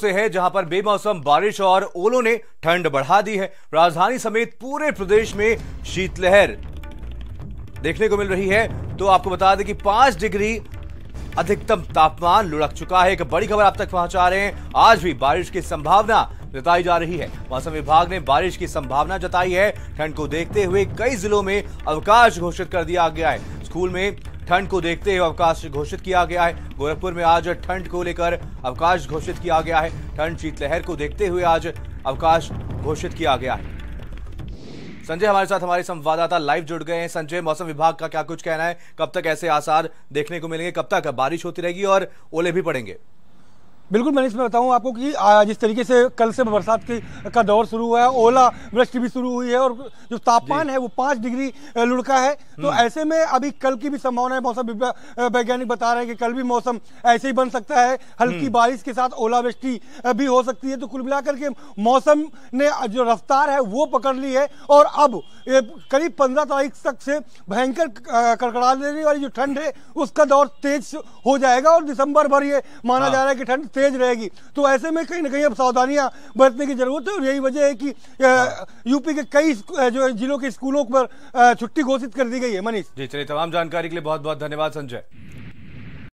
से है जहां पर बेमौसम बारिश और ओलों ने ठंड बढ़ा दी है राजधानी समेत पूरे प्रदेश में शीतलहर देखने को मिल रही है तो आपको बता दें कि पांच डिग्री अधिकतम तापमान लुढ़क चुका है एक बड़ी खबर आप तक पहुंचा रहे हैं आज भी बारिश की संभावना जताई जा रही है मौसम विभाग ने बारिश की संभावना जताई है ठंड को देखते हुए कई जिलों में अवकाश घोषित कर दिया गया है स्कूल में ठंड को देखते हुए अवकाश घोषित किया गया है गोरखपुर में आज ठंड को लेकर अवकाश घोषित किया गया है ठंड शीतलहर को देखते हुए आज अवकाश घोषित किया गया है संजय हमारे साथ हमारे संवाददाता लाइव जुड़ गए हैं संजय मौसम विभाग का क्या कुछ कहना है कब तक ऐसे आसार देखने को मिलेंगे कब तक बारिश होती रहेगी और ओले भी पड़ेंगे बिल्कुल मनीष इसमें बताऊं आपको कि जिस तरीके से कल से बरसात की का दौर शुरू हुआ है ओला वृष्टि भी शुरू हुई है और जो तापमान है वो पाँच डिग्री लुढ़का है तो हम्म। ऐसे में अभी कल की भी संभावना है मौसम वैज्ञानिक बता रहे हैं कि कल भी मौसम ऐसे ही बन सकता है हल्की हम्म। बारिश के साथ ओलावृष्टि भी हो सकती है तो कुल मिलाकर के मौसम ने जो रफ्तार है वो पकड़ ली है और अब करीब पंद्रह तारीख तक से भयंकर कड़कड़ा देने वाली जो ठंड है उसका दौर तेज हो जाएगा और दिसंबर भर ये माना हाँ। जा रहा है कि ठंड तेज रहेगी तो ऐसे में कहीं ना कहीं अब सावधानियां बरतने की जरूरत है और यही वजह है कि हाँ। यूपी के कई जो जिलों के स्कूलों पर छुट्टी घोषित कर दी गई है मनीष जी चलिए तमाम जानकारी के लिए बहुत बहुत धन्यवाद संजय